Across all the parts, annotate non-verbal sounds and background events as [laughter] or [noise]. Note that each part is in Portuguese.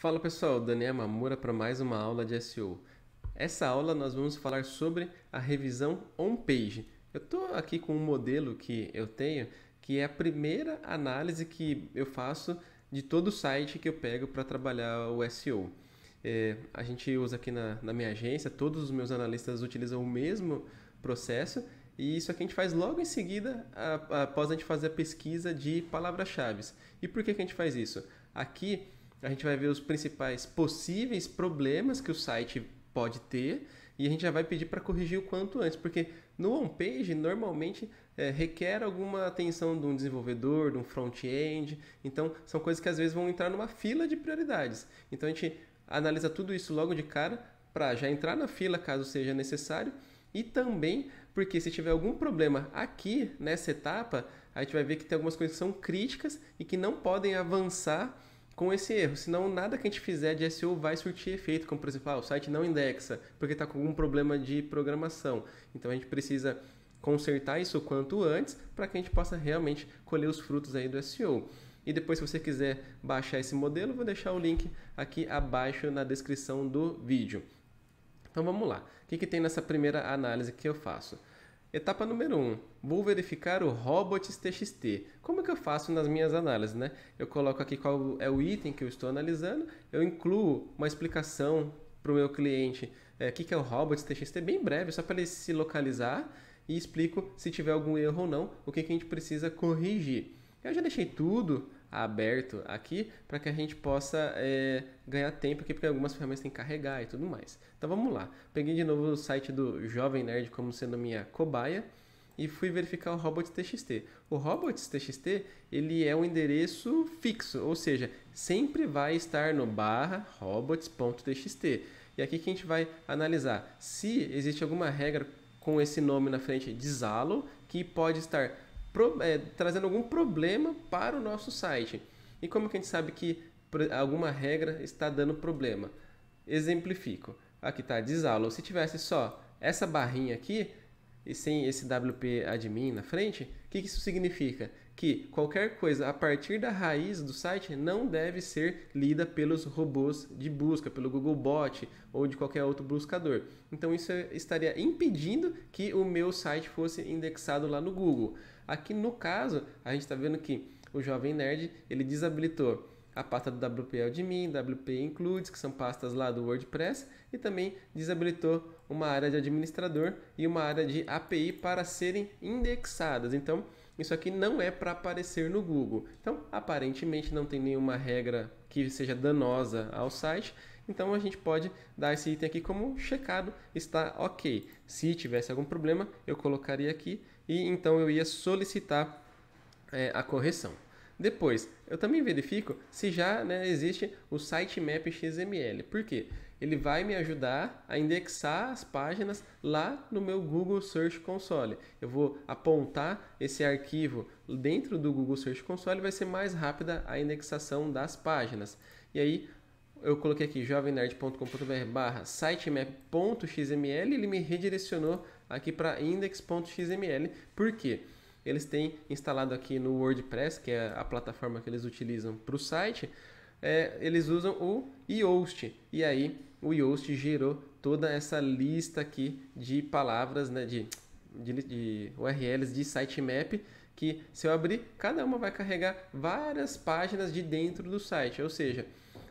Fala pessoal, Daniel Mamura para mais uma aula de SEO. Essa aula nós vamos falar sobre a revisão on-page. Eu estou aqui com um modelo que eu tenho, que é a primeira análise que eu faço de todo o site que eu pego para trabalhar o SEO. É, a gente usa aqui na, na minha agência, todos os meus analistas utilizam o mesmo processo e isso aqui a gente faz logo em seguida, após a gente fazer a pesquisa de palavras-chave. E por que, que a gente faz isso? Aqui a gente vai ver os principais possíveis problemas que o site pode ter e a gente já vai pedir para corrigir o quanto antes, porque no on-page normalmente é, requer alguma atenção de um desenvolvedor, de um front-end, então são coisas que às vezes vão entrar numa fila de prioridades. Então a gente analisa tudo isso logo de cara para já entrar na fila caso seja necessário e também porque se tiver algum problema aqui nessa etapa, a gente vai ver que tem algumas coisas que são críticas e que não podem avançar com esse erro, senão nada que a gente fizer de SEO vai surtir efeito, como por exemplo, ah, o site não indexa porque está com algum problema de programação. Então a gente precisa consertar isso o quanto antes para que a gente possa realmente colher os frutos aí do SEO. E depois, se você quiser baixar esse modelo, vou deixar o link aqui abaixo na descrição do vídeo. Então vamos lá. O que, que tem nessa primeira análise que eu faço? Etapa número 1. Um, vou verificar o robots TXT. Como é que eu faço nas minhas análises, né? Eu coloco aqui qual é o item que eu estou analisando, eu incluo uma explicação para o meu cliente é, o que, é o robots TXT, bem breve, só para ele se localizar e explico se tiver algum erro ou não, o que, que a gente precisa corrigir. Eu já deixei tudo aberto aqui para que a gente possa é, ganhar tempo aqui, porque algumas ferramentas tem que carregar e tudo mais. Então vamos lá. Peguei de novo o site do Jovem Nerd como sendo minha cobaia e fui verificar o robots.txt. O robots.txt ele é um endereço fixo, ou seja, sempre vai estar no barra robots.txt. E aqui que a gente vai analisar se existe alguma regra com esse nome na frente de Zalo que pode estar pro, é, trazendo algum problema para o nosso site. E como que a gente sabe que alguma regra está dando problema? Exemplifico. Aqui está desalo. Se tivesse só essa barrinha aqui e sem esse WP admin na frente, o que, que isso significa? Que qualquer coisa a partir da raiz do site não deve ser lida pelos robôs de busca, pelo Google Bot ou de qualquer outro buscador. Então isso estaria impedindo que o meu site fosse indexado lá no Google. Aqui no caso, a gente está vendo que o Jovem Nerd ele desabilitou a pasta do WP Admin, WP Includes, que são pastas lá do WordPress, e também desabilitou uma área de administrador e uma área de API para serem indexadas. Então, isso aqui não é para aparecer no Google. Então, aparentemente não tem nenhuma regra que seja danosa ao site. Então, a gente pode dar esse item aqui como checado, está ok. Se tivesse algum problema, eu colocaria aqui e então eu ia solicitar é, a correção. Depois, eu também verifico se já né, existe o sitemap XML. Por quê? Ele vai me ajudar a indexar as páginas lá no meu Google Search Console. Eu vou apontar esse arquivo dentro do Google Search Console, vai ser mais rápida a indexação das páginas. E aí, eu coloquei aqui jovenerdcombr barra sitemap.xml ele me redirecionou aqui para index.xml, porque eles têm instalado aqui no WordPress, que é a plataforma que eles utilizam para o site, é, eles usam o Yoast, e aí o Yoast gerou toda essa lista aqui de palavras, né, de, de, de URLs de sitemap, que se eu abrir, cada uma vai carregar várias páginas de dentro do site, ou seja,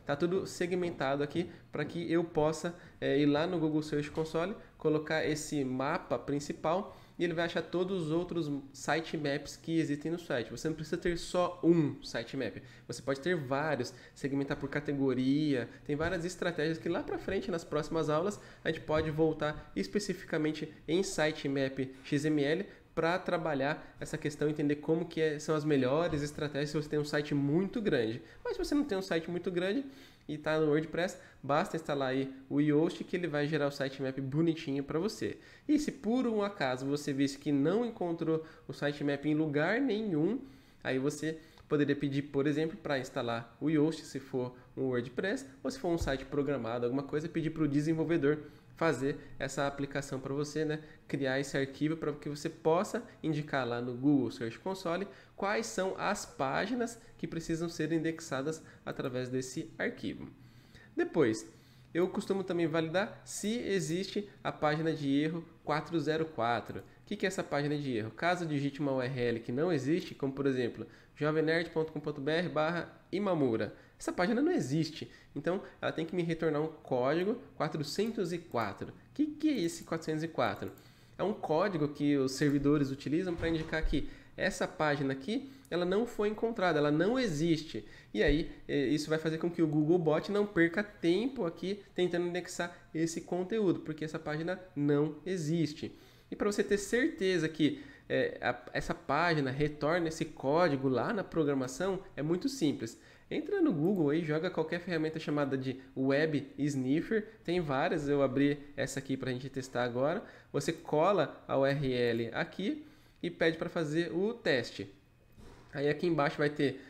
Tá tudo segmentado aqui para que eu possa é, ir lá no Google Search Console, colocar esse mapa principal e ele vai achar todos os outros sitemaps que existem no site. Você não precisa ter só um sitemap, você pode ter vários, segmentar por categoria, tem várias estratégias que lá para frente, nas próximas aulas, a gente pode voltar especificamente em sitemap XML para trabalhar essa questão, entender como que é, são as melhores estratégias se você tem um site muito grande. Mas se você não tem um site muito grande e está no WordPress, basta instalar aí o Yoast que ele vai gerar o sitemap bonitinho para você. E se por um acaso você visse que não encontrou o sitemap em lugar nenhum, aí você poderia pedir, por exemplo, para instalar o Yoast se for um WordPress ou se for um site programado, alguma coisa, pedir para o desenvolvedor fazer essa aplicação para você, né? criar esse arquivo para que você possa indicar lá no Google Search Console quais são as páginas que precisam ser indexadas através desse arquivo. Depois, eu costumo também validar se existe a página de erro 404. O que é essa página de erro? Caso digite uma URL que não existe, como por exemplo, jovenerdcombr barra imamura essa página não existe, então ela tem que me retornar um código 404. O que, que é esse 404? É um código que os servidores utilizam para indicar que essa página aqui ela não foi encontrada, ela não existe. E aí é, isso vai fazer com que o Google Bot não perca tempo aqui tentando indexar esse conteúdo, porque essa página não existe. E para você ter certeza que é, a, essa página retorna esse código lá na programação é muito simples. Entra no Google aí, joga qualquer ferramenta chamada de Web Sniffer, tem várias, eu abri essa aqui para a gente testar agora. Você cola a URL aqui e pede para fazer o teste. Aí aqui embaixo vai ter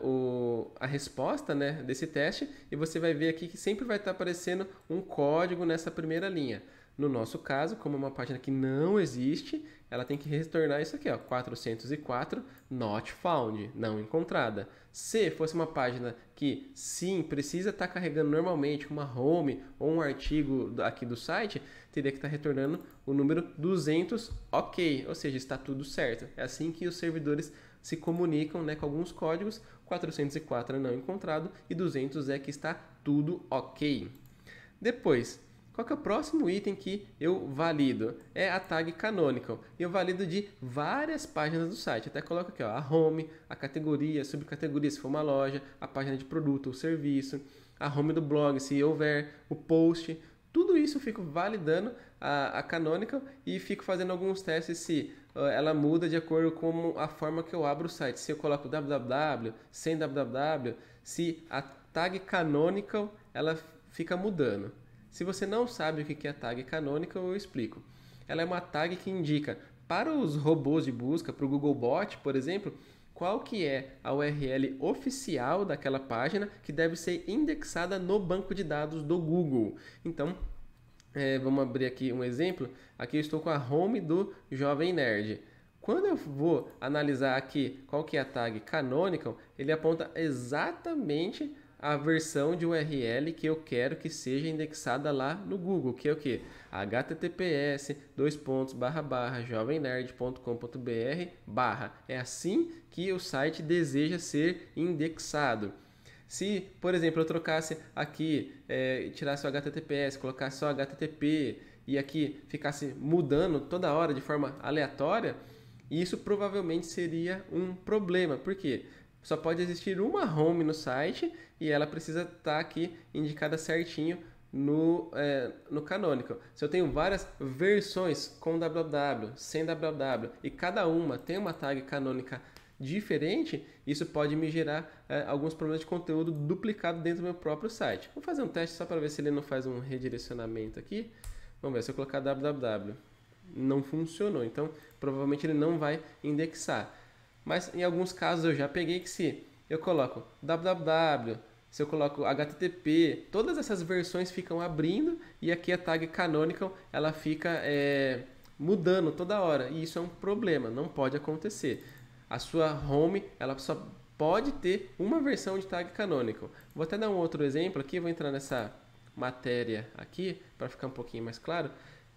uh, o, a resposta né, desse teste e você vai ver aqui que sempre vai estar tá aparecendo um código nessa primeira linha. No nosso caso, como é uma página que não existe, ela tem que retornar isso aqui, ó, 404 not found, não encontrada. Se fosse uma página que sim precisa estar tá carregando normalmente uma home ou um artigo aqui do site, teria que estar tá retornando o número 200 ok, ou seja, está tudo certo. É assim que os servidores se comunicam né, com alguns códigos, 404 é não encontrado e 200 é que está tudo ok. Depois, qual que é o próximo item que eu valido? É a tag canonical. E eu valido de várias páginas do site. Até coloco aqui ó, a home, a categoria, a subcategoria se for uma loja, a página de produto ou serviço, a home do blog se houver, o post. Tudo isso eu fico validando a, a canonical e fico fazendo alguns testes se ela muda de acordo com a forma que eu abro o site. Se eu coloco www, sem www, se a tag canonical ela fica mudando. Se você não sabe o que é tag canônica, eu explico. Ela é uma tag que indica para os robôs de busca, para o Googlebot, por exemplo, qual que é a URL oficial daquela página que deve ser indexada no banco de dados do Google. Então, é, vamos abrir aqui um exemplo. Aqui eu estou com a home do Jovem Nerd. Quando eu vou analisar aqui qual que é a tag canonical, ele aponta exatamente a versão de URL que eu quero que seja indexada lá no Google, que é o que? https dois pontos barra barra jovemnerd.com.br barra. É assim que o site deseja ser indexado. Se, por exemplo, eu trocasse aqui, é, tirasse o HTTPS, colocasse só HTTP e aqui ficasse mudando toda hora de forma aleatória, isso provavelmente seria um problema. Por quê? Só pode existir uma home no site e ela precisa estar tá aqui indicada certinho no, é, no canônico. Se eu tenho várias versões com www, sem www, e cada uma tem uma tag canônica diferente, isso pode me gerar é, alguns problemas de conteúdo duplicado dentro do meu próprio site. Vou fazer um teste só para ver se ele não faz um redirecionamento aqui. Vamos ver, se eu colocar www, não funcionou, então provavelmente ele não vai indexar. Mas em alguns casos eu já peguei que se eu coloco www, se eu coloco http, todas essas versões ficam abrindo e aqui a tag canonical ela fica é, mudando toda hora e isso é um problema, não pode acontecer. A sua home ela só pode ter uma versão de tag canonical. Vou até dar um outro exemplo aqui, vou entrar nessa matéria aqui para ficar um pouquinho mais claro.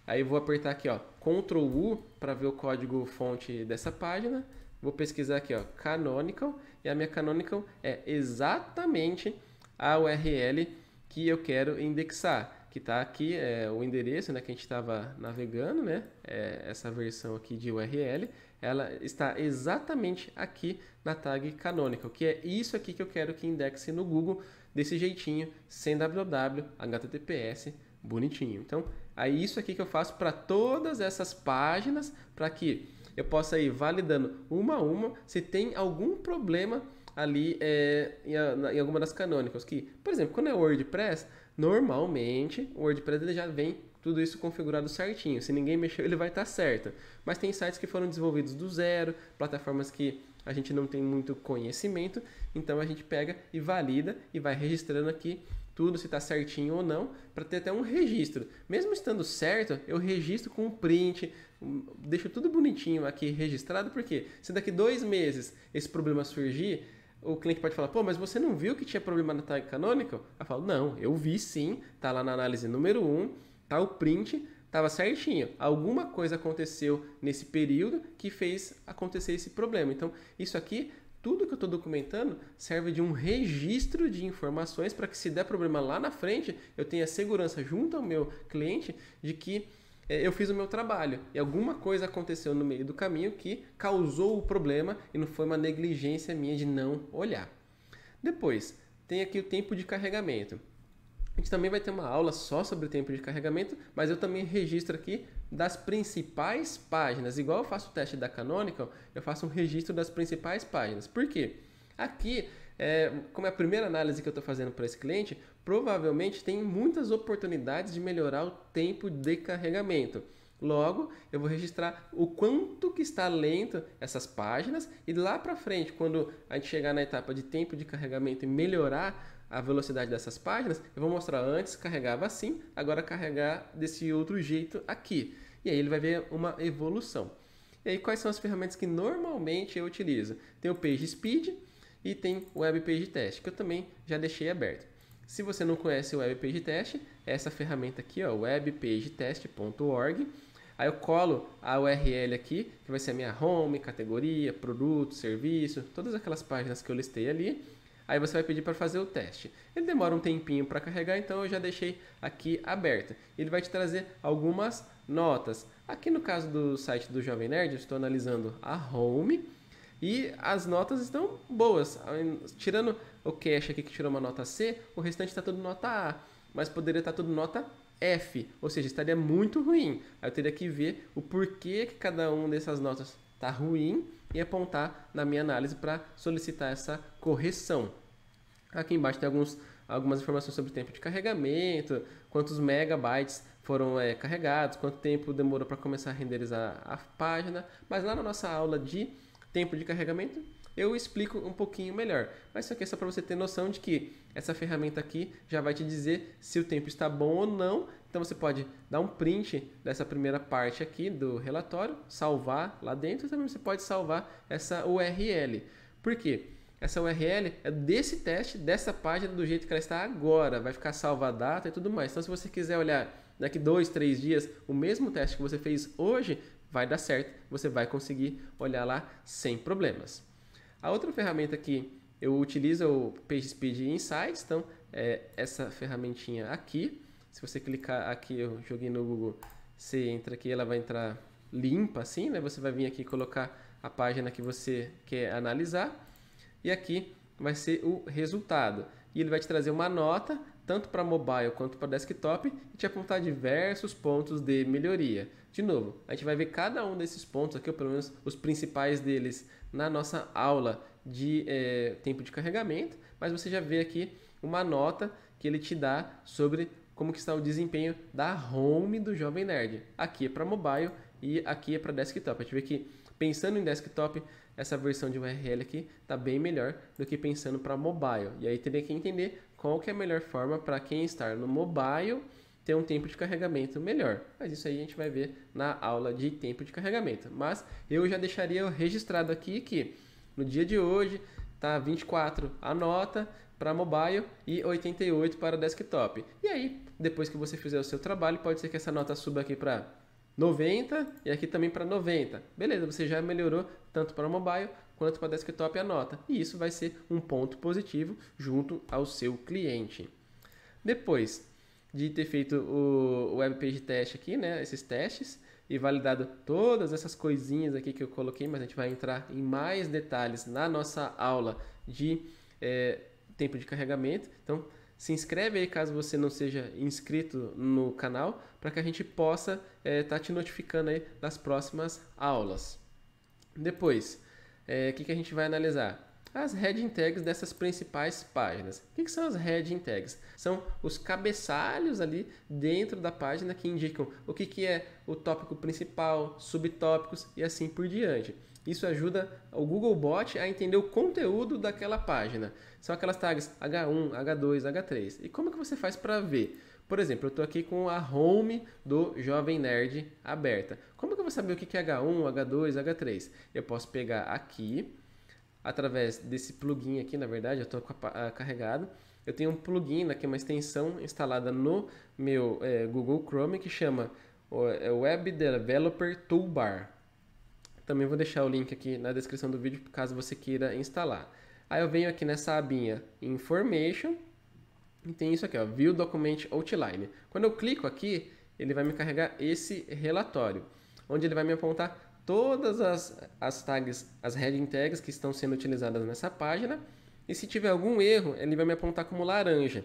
Aí vou apertar aqui, ó, Ctrl U para ver o código fonte dessa página Vou pesquisar aqui, ó, canonical, e a minha canonical é exatamente a URL que eu quero indexar, que está aqui é, o endereço né, que a gente estava navegando, né? É, essa versão aqui de URL, ela está exatamente aqui na tag canonical, que é isso aqui que eu quero que indexe no Google desse jeitinho, sem www, https, bonitinho. Então, é isso aqui que eu faço para todas essas páginas, para que eu possa ir validando uma a uma se tem algum problema ali é, em, em, alguma das canônicas. Que, por exemplo, quando é WordPress, normalmente o WordPress ele já vem tudo isso configurado certinho. Se ninguém mexeu, [laughs] ele vai estar tá certo. Mas tem sites que foram desenvolvidos do zero, plataformas que a gente não tem muito conhecimento, então a gente pega e valida e vai registrando aqui tudo se está certinho ou não, para ter até um registro. Mesmo estando certo, eu registro com um print, deixo tudo bonitinho aqui registrado, porque se daqui dois meses esse problema surgir, o cliente pode falar, pô, mas você não viu que tinha problema na tag canonical? Eu falo, não, eu vi sim, tá lá na análise número 1, um, tá o print, tava certinho. Alguma coisa aconteceu nesse período que fez acontecer esse problema. Então, isso aqui, tudo que eu estou documentando, serve de um registro de informações para que se der problema lá na frente, eu tenha segurança junto ao meu cliente de que é, eu fiz o meu trabalho e alguma coisa aconteceu no meio do caminho que causou o problema e não foi uma negligência minha de não olhar. Depois, tem aqui o tempo de carregamento. A gente também vai ter uma aula só sobre o tempo de carregamento, mas eu também registro aqui das principais páginas. Igual eu faço o teste da Canonical, eu faço um registro das principais páginas. Por quê? Aqui é, como é a primeira análise que eu estou fazendo para esse cliente, provavelmente tem muitas oportunidades de melhorar o tempo de carregamento. Logo, eu vou registrar o quanto que está lento essas páginas e lá para frente, quando a gente chegar na etapa de tempo de carregamento e melhorar a velocidade dessas páginas, eu vou mostrar antes carregava assim, agora carregar desse outro jeito aqui. E aí ele vai ver uma evolução. E aí quais são as ferramentas que normalmente eu utilizo? Tem o PageSpeed, e tem o Web Page Test, que eu também já deixei aberto. Se você não conhece o Web Page Test, é essa ferramenta aqui, ó, webpagetest.org. Aí eu colo a URL aqui, que vai ser a minha home, categoria, produto, serviço, todas aquelas páginas que eu listei ali. Aí você vai pedir para fazer o teste. Ele demora um tempinho para carregar, então eu já deixei aqui aberta. Ele vai te trazer algumas notas. Aqui no caso do site do Jovem Nerd, eu estou analisando a home e as notas estão boas. Tirando o cash aqui que tirou uma nota C, o restante está tudo nota A. Mas poderia estar tá tudo nota F. Ou seja, estaria muito ruim. Aí eu teria que ver o porquê que cada uma dessas notas está ruim e apontar na minha análise para solicitar essa correção. Aqui embaixo tem alguns, algumas informações sobre o tempo de carregamento, quantos megabytes foram é, carregados, quanto tempo demorou para começar a renderizar a página. Mas lá na nossa aula de tempo de carregamento, eu explico um pouquinho melhor. Mas isso aqui é só para você ter noção de que essa ferramenta aqui já vai te dizer se o tempo está bom ou não. Então você pode dar um print dessa primeira parte aqui do relatório, salvar lá dentro, também você pode salvar essa URL. Por quê? Essa URL é desse teste, dessa página, do jeito que ela está agora. Vai ficar salva a data e tudo mais. Então, se você quiser olhar daqui dois, três dias o mesmo teste que você fez hoje, vai dar certo, você vai conseguir olhar lá sem problemas. A outra ferramenta que eu utilizo é o PageSpeed Insights, então é essa ferramentinha aqui. Se você clicar aqui, eu joguei no Google, você entra aqui, ela vai entrar limpa assim, né? Você vai vir aqui colocar a página que você quer analisar e aqui vai ser o resultado. E ele vai te trazer uma nota, tanto para mobile quanto para desktop, e te apontar diversos pontos de melhoria. De novo, a gente vai ver cada um desses pontos aqui, ou pelo menos os principais deles, na nossa aula de é, tempo de carregamento, mas você já vê aqui uma nota que ele te dá sobre como que está o desempenho da home do Jovem Nerd. Aqui é para mobile e aqui é para desktop. A gente vê que pensando em desktop, essa versão de URL aqui está bem melhor do que pensando para mobile. E aí teria que entender qual que é a melhor forma para quem está no mobile ter um tempo de carregamento melhor. Mas isso aí a gente vai ver na aula de tempo de carregamento. Mas eu já deixaria registrado aqui que no dia de hoje tá 24 a nota para mobile e 88 para desktop. E aí, depois que você fizer o seu trabalho, pode ser que essa nota suba aqui para 90 e aqui também para 90. Beleza, você já melhorou tanto para mobile quanto para desktop a nota. E isso vai ser um ponto positivo junto ao seu cliente. Depois, de ter feito o webpage teste aqui, né? Esses testes e validado todas essas coisinhas aqui que eu coloquei, mas a gente vai entrar em mais detalhes na nossa aula de é, tempo de carregamento. Então, se inscreve aí caso você não seja inscrito no canal, para que a gente possa estar eh, é, tá te notificando aí das próximas aulas. Depois, o eh, é, que, que a gente vai analisar? as heading tags dessas principais páginas. O que, são as heading tags? São os cabeçalhos ali dentro da página que indicam o que, que é o tópico principal, subtópicos e assim por diante. Isso ajuda o Googlebot a entender o conteúdo daquela página. São aquelas tags H1, H2, H3. E como é que você faz para ver? Por exemplo, eu estou aqui com a home do Jovem Nerd aberta. Como que eu vou saber o que é H1, H2, H3? Eu posso pegar aqui através desse plugin aqui, na verdade, eu estou ah, carregado. Eu tenho um plugin aqui, uma extensão instalada no meu é, Google Chrome que chama é Web Developer Toolbar. Também vou deixar o link aqui na descrição do vídeo caso você queira instalar. Aí eu venho aqui nessa abinha Information e tem isso aqui, ó, View Document Outline. Quando eu clico aqui, ele vai me carregar esse relatório, onde ele vai me apontar todas as, as tags, as heading tags que estão sendo utilizadas nessa página. E se tiver algum erro, ele vai me apontar como laranja.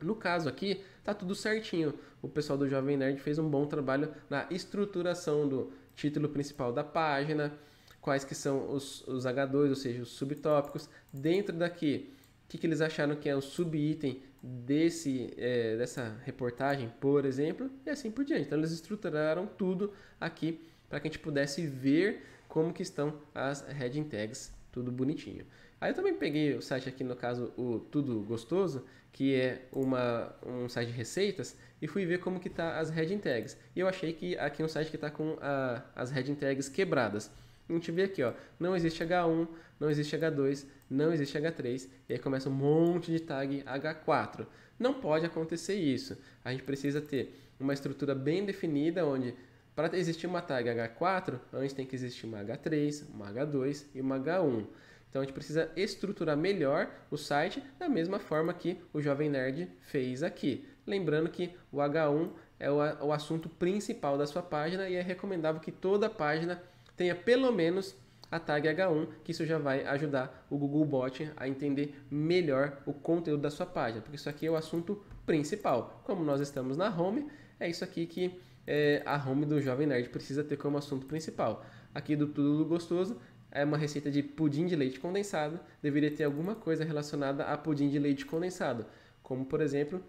No caso aqui, tá tudo certinho. O pessoal do Jovem Nerd fez um bom trabalho na estruturação do título principal da página, quais que são os, os H2, ou seja, os subtópicos. Dentro daqui, o que, que eles acharam que é o subitem desse é, dessa reportagem, por exemplo, e assim por diante. Então eles estruturaram tudo aqui para que a gente pudesse ver como que estão as heading tags, tudo bonitinho. Aí eu também peguei o site aqui, no caso, o Tudo Gostoso, que é uma, um site de receitas, e fui ver como que tá as heading tags. E eu achei que aqui é um site que está com a, as heading tags quebradas. A gente vê aqui, ó, não existe H1, não existe H2, não existe H3, e aí começa um monte de tag H4. Não pode acontecer isso. A gente precisa ter uma estrutura bem definida onde para existir uma tag H4, antes tem que existir uma H3, uma H2 e uma H1. Então a gente precisa estruturar melhor o site da mesma forma que o Jovem Nerd fez aqui. Lembrando que o H1 é o, assunto principal da sua página e é recomendável que toda página tenha pelo menos a tag H1, que isso já vai ajudar o Google Bot a entender melhor o conteúdo da sua página, porque isso aqui é o assunto principal. Como nós estamos na home, é isso aqui que é, a home do Jovem Nerd precisa ter como assunto principal. Aqui do Tudo Gostoso é uma receita de pudim de leite condensado, deveria ter alguma coisa relacionada a pudim de leite condensado, como por exemplo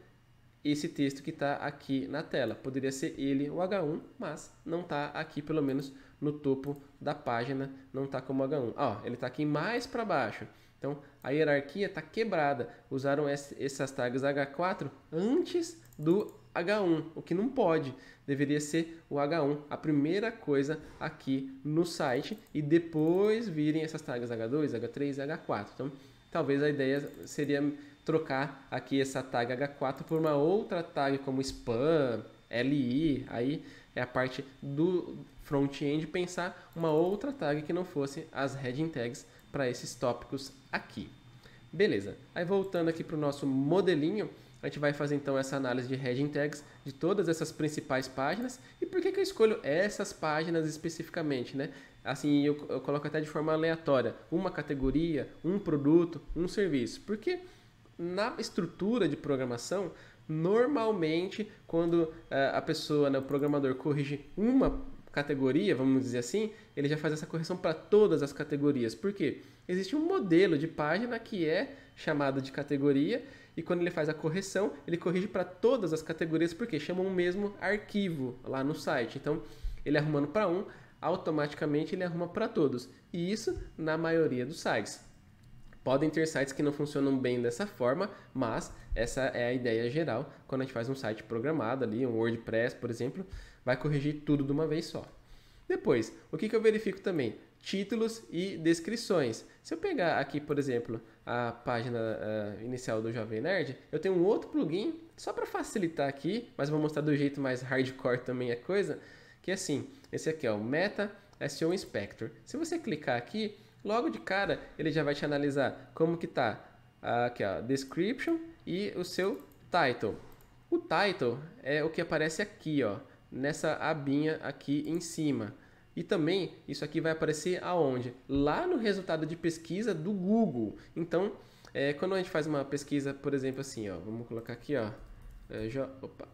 esse texto que está aqui na tela. Poderia ser ele o H1, mas não está aqui, pelo menos no topo da página, não está como H1. Ah, ó, ele está aqui mais para baixo. Então a hierarquia está quebrada. Usaram essas tags H4 antes do H1, o que não pode, deveria ser o H1, a primeira coisa aqui no site e depois virem essas tags H2, H3 H4. Então, talvez a ideia seria trocar aqui essa tag H4 por uma outra tag como spam, LI, aí é a parte do front-end pensar uma outra tag que não fosse as heading tags para esses tópicos aqui. Beleza, aí voltando aqui para o nosso modelinho, a gente vai fazer então essa análise de heading Tags de todas essas principais páginas. E por que, que eu escolho essas páginas especificamente, né? Assim, eu, eu coloco até de forma aleatória, uma categoria, um produto, um serviço. Porque na estrutura de programação, normalmente quando eh, a pessoa, né, o programador corrige uma categoria, vamos dizer assim, ele já faz essa correção para todas as categorias. Por quê? Existe um modelo de página que é chamado de categoria e quando ele faz a correção, ele corrige para todas as categorias porque chamam o mesmo arquivo lá no site. Então, ele arrumando para um, automaticamente ele arruma para todos. E isso na maioria dos sites. Podem ter sites que não funcionam bem dessa forma, mas essa é a ideia geral quando a gente faz um site programado ali, um WordPress, por exemplo, Vai corrigir tudo de uma vez só. Depois, o que, que eu verifico também? Títulos e descrições. Se eu pegar aqui, por exemplo, a página uh, inicial do Jovem Nerd, eu tenho um outro plugin só para facilitar aqui, mas vou mostrar do jeito mais hardcore também a coisa, que é assim, esse aqui é o Meta SEO Inspector. Se você clicar aqui, logo de cara ele já vai te analisar como que tá aqui ó, description e o seu title. O title é o que aparece aqui, ó nessa abinha aqui em cima. E também isso aqui vai aparecer aonde? Lá no resultado de pesquisa do Google. Então, é, quando a gente faz uma pesquisa, por exemplo, assim, ó, vamos colocar aqui, ó, é, jo opa.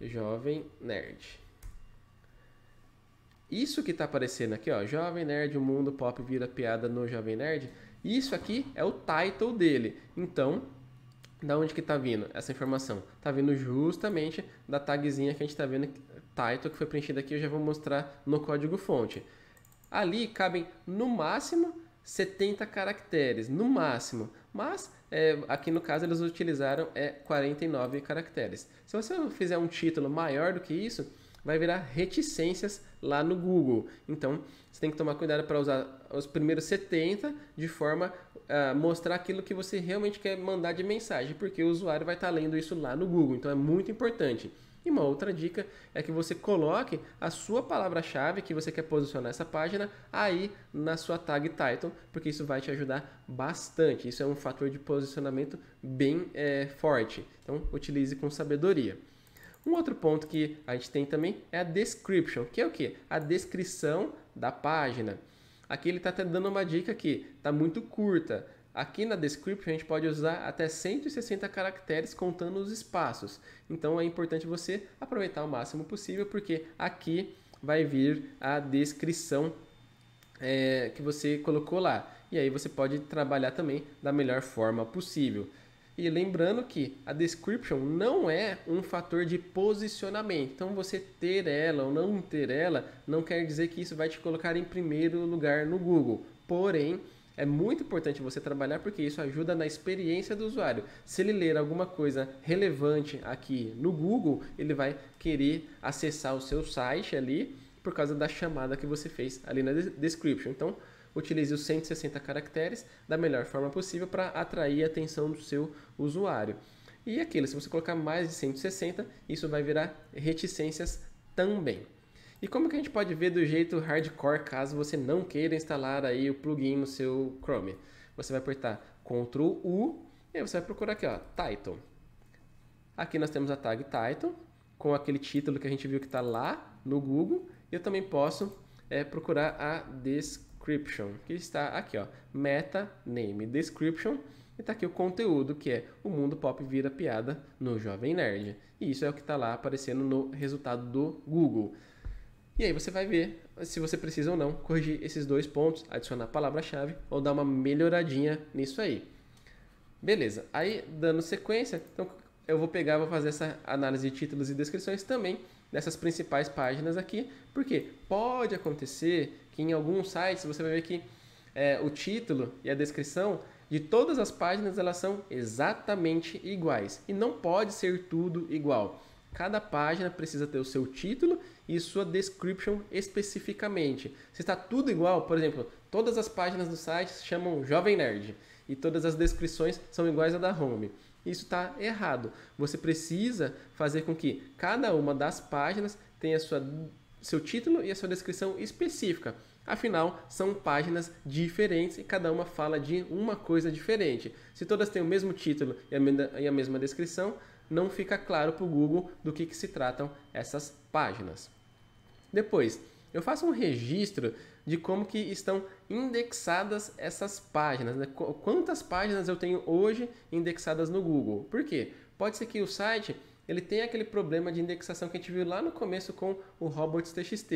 jovem nerd. Isso que está aparecendo aqui, ó, jovem nerd, o mundo pop vira piada no jovem nerd. Isso aqui é o title dele. Então, da onde que está vindo essa informação? está vindo justamente da tagzinha que a gente está vendo, title, que foi preenchida aqui, eu já vou mostrar no código fonte. Ali cabem no máximo 70 caracteres, no máximo. Mas é, aqui no caso eles utilizaram é 49 caracteres. Se você fizer um título maior do que isso, vai virar reticências lá no Google. Então, você tem que tomar cuidado para usar os primeiros 70 de forma uh, mostrar aquilo que você realmente quer mandar de mensagem, porque o usuário vai estar tá lendo isso lá no Google, então é muito importante. E uma outra dica é que você coloque a sua palavra-chave que você quer posicionar essa página aí na sua tag title, porque isso vai te ajudar bastante. Isso é um fator de posicionamento bem é, forte. Então, utilize com sabedoria. Um outro ponto que a gente tem também é a description, que é o que? A descrição da página. Aqui ele está até dando uma dica aqui, está muito curta. Aqui na description a gente pode usar até 160 caracteres contando os espaços. Então é importante você aproveitar o máximo possível, porque aqui vai vir a descrição é, que você colocou lá. E aí você pode trabalhar também da melhor forma possível. E lembrando que a description não é um fator de posicionamento. Então você ter ela ou não ter ela não quer dizer que isso vai te colocar em primeiro lugar no Google. Porém, é muito importante você trabalhar porque isso ajuda na experiência do usuário. Se ele ler alguma coisa relevante aqui no Google, ele vai querer acessar o seu site ali por causa da chamada que você fez ali na description. Então, utilize os 160 caracteres da melhor forma possível para atrair a atenção do seu usuário. E aquilo, se você colocar mais de 160, isso vai virar reticências também. E como que a gente pode ver do jeito hardcore caso você não queira instalar aí o plugin no seu Chrome? Você vai apertar Ctrl U e aí você vai procurar aqui, ó, Title. Aqui nós temos a tag Title com aquele título que a gente viu que está lá no Google. Eu também posso é, procurar a descrição description, que está aqui, ó, meta name description, e tá aqui o conteúdo, que é o mundo pop vira piada no Jovem Nerd. E isso é o que está lá aparecendo no resultado do Google. E aí você vai ver se você precisa ou não corrigir esses dois pontos, adicionar a palavra-chave ou dar uma melhoradinha nisso aí. Beleza, aí dando sequência, então eu vou pegar, vou fazer essa análise de títulos e descrições também dessas principais páginas aqui, porque pode acontecer que em alguns sites você vai ver que é, o título e a descrição de todas as páginas elas são exatamente iguais e não pode ser tudo igual. Cada página precisa ter o seu título e sua description especificamente. Se está tudo igual, por exemplo, todas as páginas do site se chamam Jovem Nerd e todas as descrições são iguais à da home. Isso está errado. Você precisa fazer com que cada uma das páginas tenha sua seu título e a sua descrição específica. Afinal, são páginas diferentes e cada uma fala de uma coisa diferente. Se todas têm o mesmo título e a mesma descrição, não fica claro para o Google do que, que se tratam essas páginas. Depois, eu faço um registro de como que estão indexadas essas páginas, né? quantas páginas eu tenho hoje indexadas no Google. Por quê? Pode ser que o site ele tem aquele problema de indexação que a gente viu lá no começo com o robots TXT.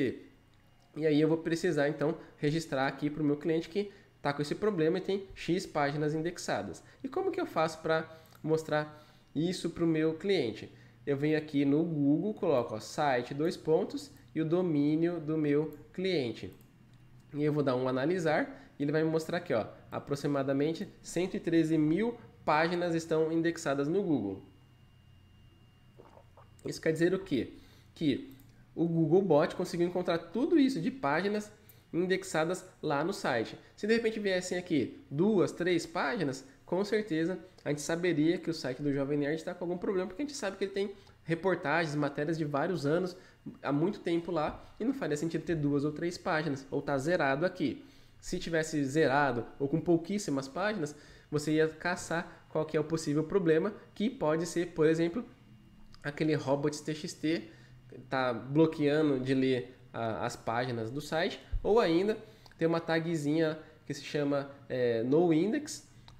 E aí eu vou precisar então registrar aqui para o meu cliente que está com esse problema e tem X páginas indexadas. E como que eu faço para mostrar isso para o meu cliente? Eu venho aqui no Google, coloco ó, site, dois pontos e o domínio do meu cliente. E eu vou dar um analisar e ele vai me mostrar aqui, ó, aproximadamente 113 mil páginas estão indexadas no Google. Isso quer dizer o quê? Que o Google Bot conseguiu encontrar tudo isso de páginas indexadas lá no site. Se de repente viessem aqui duas, três páginas, com certeza a gente saberia que o site do Jovem Nerd está com algum problema, porque a gente sabe que ele tem reportagens, matérias de vários anos, há muito tempo lá, e não faria sentido ter duas ou três páginas, ou tá zerado aqui. Se tivesse zerado ou com pouquíssimas páginas, você ia caçar qual que é o possível problema, que pode ser, por exemplo, aquele robots txt está bloqueando de ler a, as páginas do site, ou ainda tem uma tagzinha que se chama é,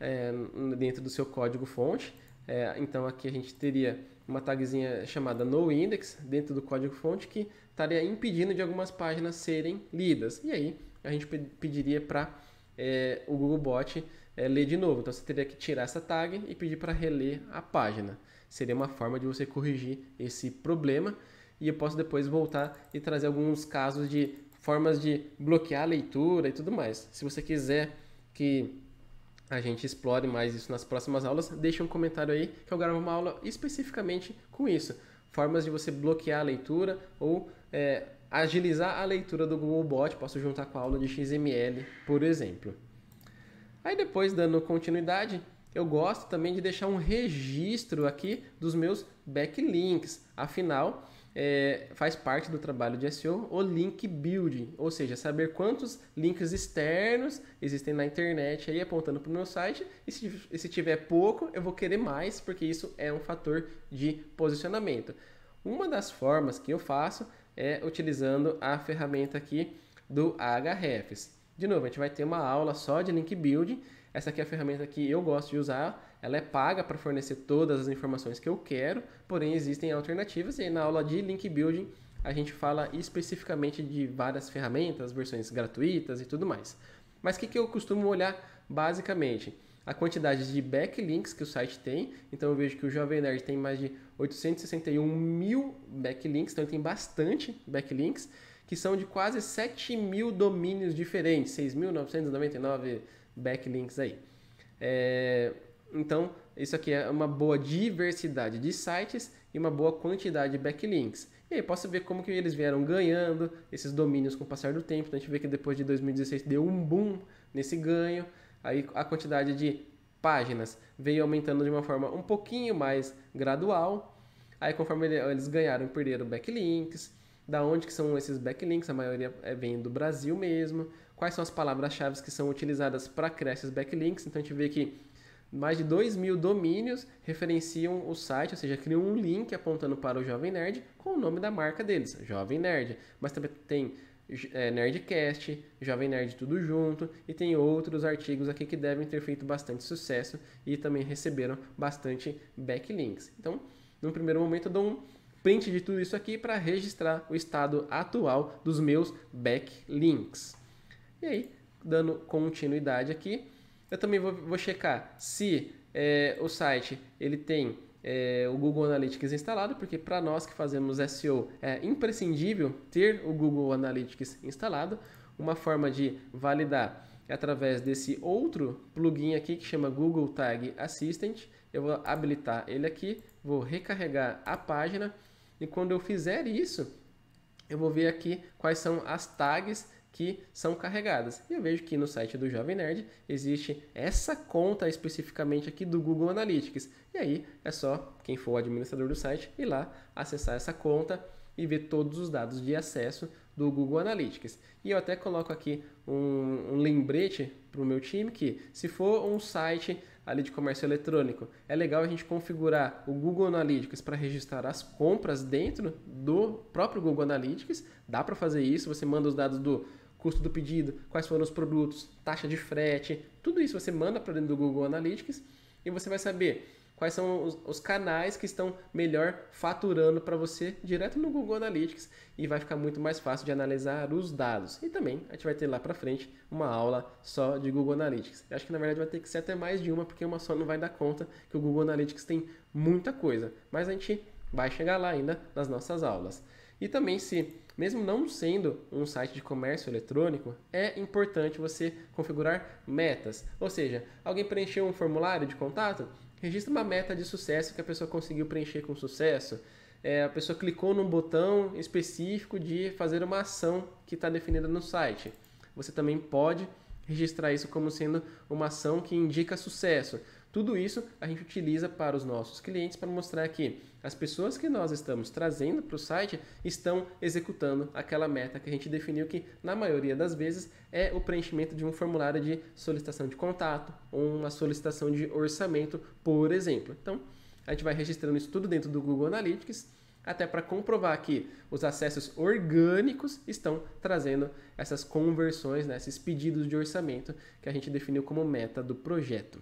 é, dentro do seu código fonte. É, então aqui a gente teria uma tagzinha chamada noindex dentro do código fonte que estaria impedindo de algumas páginas serem lidas. E aí a gente pediria para é, o Googlebot é, ler de novo. Então você teria que tirar essa tag e pedir para reler a página seria uma forma de você corrigir esse problema. E eu posso depois voltar e trazer alguns casos de formas de bloquear a leitura e tudo mais. Se você quiser que a gente explore mais isso nas próximas aulas, deixe um comentário aí que eu gravo uma aula especificamente com isso. Formas de você bloquear a leitura ou é, agilizar a leitura do Google Bot, posso juntar com a aula de XML, por exemplo. Aí depois, dando continuidade, eu gosto também de deixar um registro aqui dos meus backlinks. Afinal, é, faz parte do trabalho de SEO o link building, ou seja, saber quantos links externos existem na internet aí apontando para o meu site e se, e se tiver pouco eu vou querer mais porque isso é um fator de posicionamento. Uma das formas que eu faço é utilizando a ferramenta aqui do Ahrefs. De novo, a gente vai ter uma aula só de link building essa aqui é a ferramenta que eu gosto de usar. Ela é paga para fornecer todas as informações que eu quero, porém existem alternativas. E na aula de link building a gente fala especificamente de várias ferramentas, versões gratuitas e tudo mais. Mas o que, que eu costumo olhar basicamente? a quantidade de backlinks que o site tem. Então eu vejo que o Jovem Nerd tem mais de 861 mil backlinks, então ele tem bastante backlinks, que são de quase 7 mil domínios diferentes, 6.999 backlinks aí. É, então, isso aqui é uma boa diversidade de sites e uma boa quantidade de backlinks. E aí posso ver como que eles vieram ganhando esses domínios com o passar do tempo. Então a gente vê que depois de 2016 deu um boom nesse ganho. Aí a quantidade de páginas veio aumentando de uma forma um pouquinho mais gradual. Aí conforme eles ganharam e perderam backlinks, da onde que são esses backlinks, a maioria é, vem do Brasil mesmo quais são as palavras-chave que são utilizadas para criar esses backlinks. Então a gente vê que mais de 2 mil domínios referenciam o site, ou seja, criam um link apontando para o Jovem Nerd com o nome da marca deles, Jovem Nerd. Mas também tem é, Nerdcast, Jovem Nerd Tudo Junto e tem outros artigos aqui que devem ter feito bastante sucesso e também receberam bastante backlinks. Então, no primeiro momento, eu dou um print de tudo isso aqui para registrar o estado atual dos meus backlinks. E aí, dando continuidade aqui, eu também vou, vou checar se é, o site ele tem é, o Google Analytics instalado, porque para nós que fazemos SEO é imprescindível ter o Google Analytics instalado. Uma forma de validar é através desse outro plugin aqui que chama Google Tag Assistant. Eu vou habilitar ele aqui, vou recarregar a página e quando eu fizer isso, eu vou ver aqui quais são as tags que são carregadas. E eu vejo que no site do Jovem Nerd existe essa conta especificamente aqui do Google Analytics. E aí é só quem for o administrador do site ir lá acessar essa conta e ver todos os dados de acesso do Google Analytics. E eu até coloco aqui um, um lembrete para o meu time que se for um site ali de comércio eletrônico, é legal a gente configurar o Google Analytics para registrar as compras dentro do próprio Google Analytics. Dá para fazer isso, você manda os dados do custo do pedido, quais foram os produtos, taxa de frete, tudo isso você manda para dentro do Google Analytics e você vai saber quais são os, os canais que estão melhor faturando para você direto no Google Analytics e vai ficar muito mais fácil de analisar os dados. E também a gente vai ter lá para frente uma aula só de Google Analytics. Eu acho que na verdade vai ter que ser até mais de uma porque uma só não vai dar conta que o Google Analytics tem muita coisa, mas a gente vai chegar lá ainda nas nossas aulas. E também se mesmo não sendo um site de comércio eletrônico, é importante você configurar metas. Ou seja, alguém preencheu um formulário de contato, registra uma meta de sucesso que a pessoa conseguiu preencher com sucesso. É, a pessoa clicou num botão específico de fazer uma ação que está definida no site. Você também pode registrar isso como sendo uma ação que indica sucesso. Tudo isso a gente utiliza para os nossos clientes para mostrar que as pessoas que nós estamos trazendo para o site estão executando aquela meta que a gente definiu que na maioria das vezes é o preenchimento de um formulário de solicitação de contato ou uma solicitação de orçamento, por exemplo. Então, a gente vai registrando isso tudo dentro do Google Analytics até para comprovar que os acessos orgânicos estão trazendo essas conversões, né, esses pedidos de orçamento que a gente definiu como meta do projeto.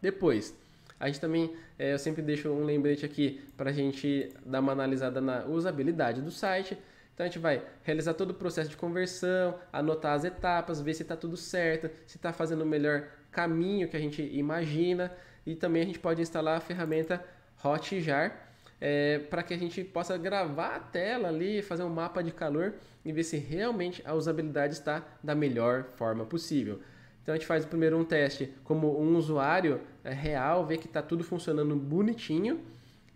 Depois, a gente também, é, eu sempre deixo um lembrete aqui para a gente dar uma analisada na usabilidade do site. Então a gente vai realizar todo o processo de conversão, anotar as etapas, ver se está tudo certo, se está fazendo o melhor caminho que a gente imagina e também a gente pode instalar a ferramenta Hotjar é, eh, para que a gente possa gravar a tela ali, fazer um mapa de calor e ver se realmente a usabilidade está da melhor forma possível. Então a gente faz primeiro um teste como um usuário é real, ver que está tudo funcionando bonitinho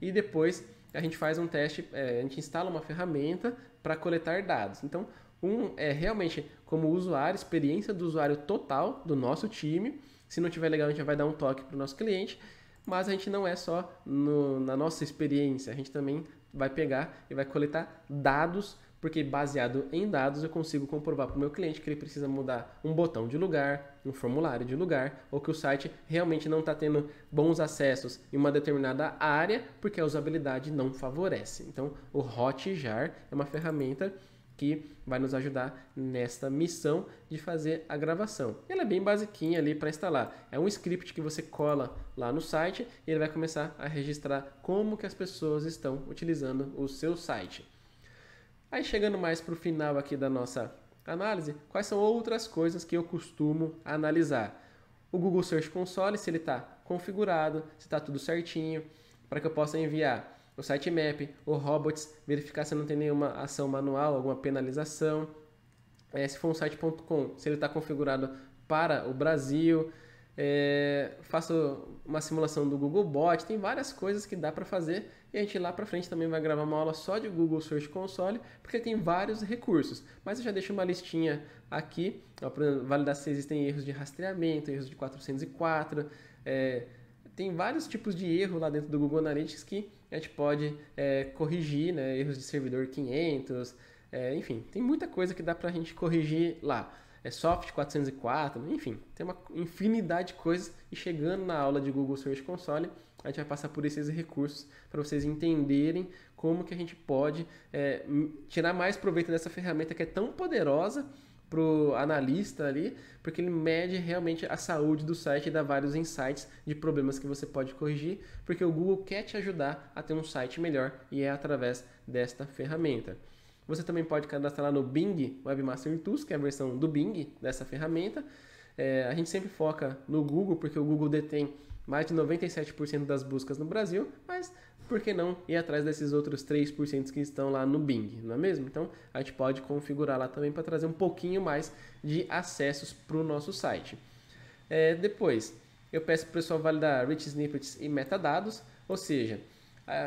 e depois a gente faz um teste, é, a gente instala uma ferramenta para coletar dados. Então um é realmente como usuário, experiência do usuário total do nosso time. Se não tiver legal, a gente vai dar um toque para o nosso cliente. Mas a gente não é só no, na nossa experiência, a gente também vai pegar e vai coletar dados porque baseado em dados eu consigo comprovar para o meu cliente que ele precisa mudar um botão de lugar, um formulário de lugar, ou que o site realmente não está tendo bons acessos em uma determinada área, porque a usabilidade não favorece. Então, o Hotjar é uma ferramenta que vai nos ajudar nesta missão de fazer a gravação. Ela é bem basiquinha ali para instalar. É um script que você cola lá no site e ele vai começar a registrar como que as pessoas estão utilizando o seu site. Aí chegando mais para o final aqui da nossa análise, quais são outras coisas que eu costumo analisar? O Google Search Console, se ele está configurado, se está tudo certinho, para que eu possa enviar o sitemap, o robots, verificar se não tem nenhuma ação manual, alguma penalização. É, se for um site.com, se ele está configurado para o Brasil, é, faço uma simulação do Google Bot, tem várias coisas que dá para fazer e a gente lá para frente também vai gravar uma aula só de Google Search Console, porque tem vários recursos. Mas eu já deixo uma listinha aqui, para validar se existem erros de rastreamento, erros de 404, é, tem vários tipos de erro lá dentro do Google Analytics que a gente pode é, corrigir, né, erros de servidor 500, é, enfim, tem muita coisa que dá para a gente corrigir lá é Soft 404, enfim, tem uma infinidade de coisas e chegando na aula de Google Search Console, a gente vai passar por esses recursos para vocês entenderem como que a gente pode é, tirar mais proveito dessa ferramenta que é tão poderosa para o analista ali, porque ele mede realmente a saúde do site e dá vários insights de problemas que você pode corrigir, porque o Google quer te ajudar a ter um site melhor e é através desta ferramenta. Você também pode cadastrar lá no Bing Webmaster Tools, que é a versão do Bing dessa ferramenta. É, a gente sempre foca no Google, porque o Google detém mais de 97% das buscas no Brasil, mas por que não ir atrás desses outros 3% que estão lá no Bing, não é mesmo? Então a gente pode configurar lá também para trazer um pouquinho mais de acessos para o nosso site. É, depois, eu peço para o pessoal validar rich snippets e metadados, ou seja,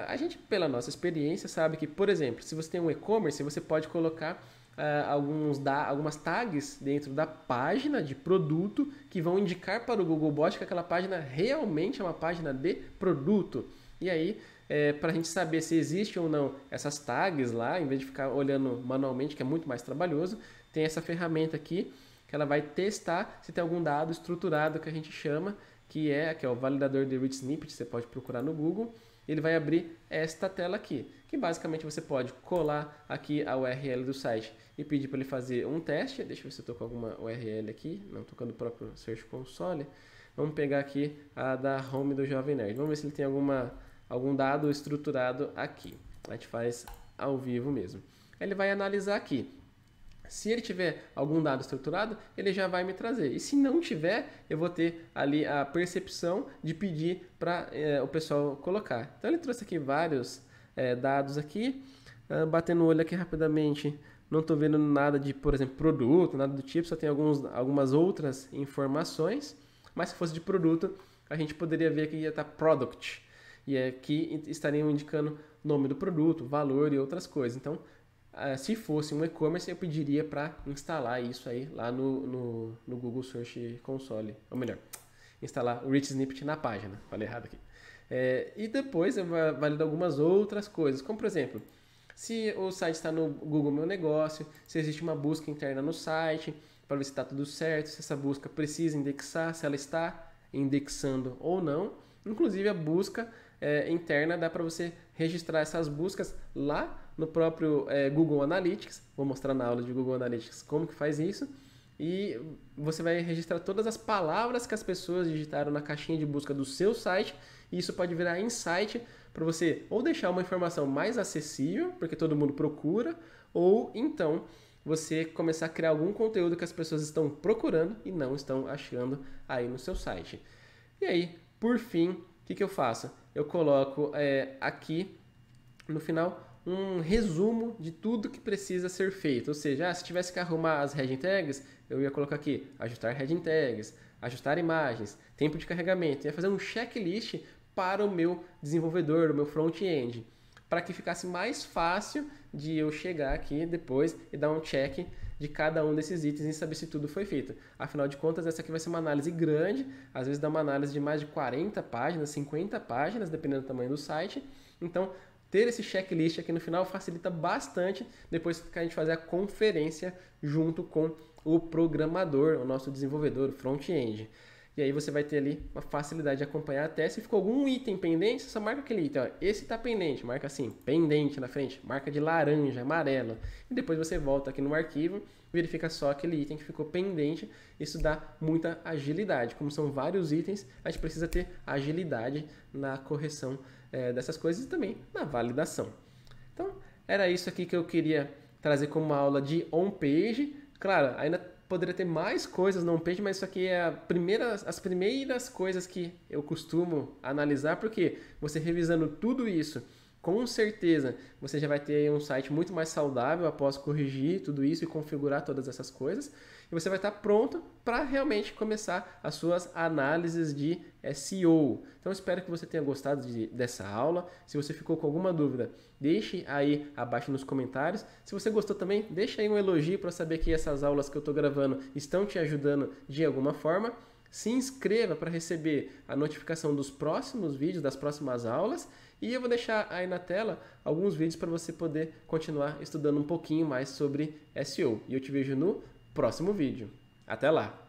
a, gente, pela nossa experiência, sabe que, por exemplo, se você tem um e-commerce, você pode colocar Uh, alguns da, algumas tags dentro da página de produto que vão indicar para o Googlebot que aquela página realmente é uma página de produto. E aí, é, para a gente saber se existe ou não essas tags lá, em vez de ficar olhando manualmente, que é muito mais trabalhoso, tem essa ferramenta aqui que ela vai testar se tem algum dado estruturado que a gente chama, que é, que é o validador de rich snippet, você pode procurar no Google ele vai abrir esta tela aqui, que basicamente você pode colar aqui a URL do site e pedir para ele fazer um teste. Deixa eu ver se eu estou com alguma URL aqui, não estou com o próprio Search Console. Vamos pegar aqui a da home do Jovem Nerd. Vamos ver se ele tem alguma, algum dado estruturado aqui. A gente faz ao vivo mesmo. Ele vai analisar aqui. Se ele tiver algum dado estruturado, ele já vai me trazer. E se não tiver, eu vou ter ali a percepção de pedir para é, eh, o pessoal colocar. Então ele trouxe aqui vários é, dados aqui. Uh, batendo o olho aqui rapidamente, não estou vendo nada de, por exemplo, produto, nada do tipo, só tem alguns, algumas outras informações. Mas se fosse de produto, a gente poderia ver que ia estar tá product. E aqui é estariam indicando nome do produto, valor e outras coisas. Então, ah, se fosse um e-commerce, eu pediria para instalar isso aí lá no, no, no, Google Search Console. Ou melhor, instalar o Rich Snippet na página. Falei errado aqui. É, e depois eu é valido algumas outras coisas, como por exemplo, se o site está no Google Meu Negócio, se existe uma busca interna no site, para ver se está tudo certo, se essa busca precisa indexar, se ela está indexando ou não. Inclusive a busca é, interna dá para você registrar essas buscas lá no próprio é, Google Analytics. Vou mostrar na aula de Google Analytics como que faz isso. E você vai registrar todas as palavras que as pessoas digitaram na caixinha de busca do seu site. E isso pode virar insight para você ou deixar uma informação mais acessível, porque todo mundo procura, ou então você começar a criar algum conteúdo que as pessoas estão procurando e não estão achando aí no seu site. E aí, por fim, o que, que eu faço? Eu coloco é, aqui no final um resumo de tudo que precisa ser feito. Ou seja, ah, se tivesse que arrumar as heading tags, eu ia colocar aqui ajustar heading tags, ajustar imagens, tempo de carregamento. Eu ia fazer um checklist para o meu desenvolvedor, o meu front-end, para que ficasse mais fácil de eu chegar aqui depois e dar um check de cada um desses itens e saber se tudo foi feito. Afinal de contas, essa aqui vai ser uma análise grande, às vezes dá uma análise de mais de 40 páginas, 50 páginas, dependendo do tamanho do site. Então, ter esse checklist aqui no final facilita bastante depois que a gente fazer a conferência junto com o programador, o nosso desenvolvedor, front-end. E aí você vai ter ali uma facilidade de acompanhar até se ficou algum item pendente, você só marca aquele item. Ó. Esse está pendente, marca assim, pendente na frente, marca de laranja, amarelo. E depois você volta aqui no arquivo, verifica só aquele item que ficou pendente. Isso dá muita agilidade. Como são vários itens, a gente precisa ter agilidade na correção é, dessas coisas e também na validação. Então, era isso aqui que eu queria trazer como uma aula de on-page. Claro, ainda poderia ter mais coisas no on-page, mas isso aqui é primeira, as primeiras coisas que eu costumo analisar, porque você revisando tudo isso, com certeza você já vai ter um site muito mais saudável após corrigir tudo isso e configurar todas essas coisas e você vai estar pronto para realmente começar as suas análises de SEO. Então espero que você tenha gostado de, dessa aula. Se você ficou com alguma dúvida, deixe aí abaixo nos comentários. Se você gostou também, deixa aí um elogio para saber que essas aulas que eu estou gravando estão te ajudando de alguma forma. Se inscreva para receber a notificação dos próximos vídeos, das próximas aulas. E eu vou deixar aí na tela alguns vídeos para você poder continuar estudando um pouquinho mais sobre SEO. E eu te vejo no próximo vídeo. Até lá!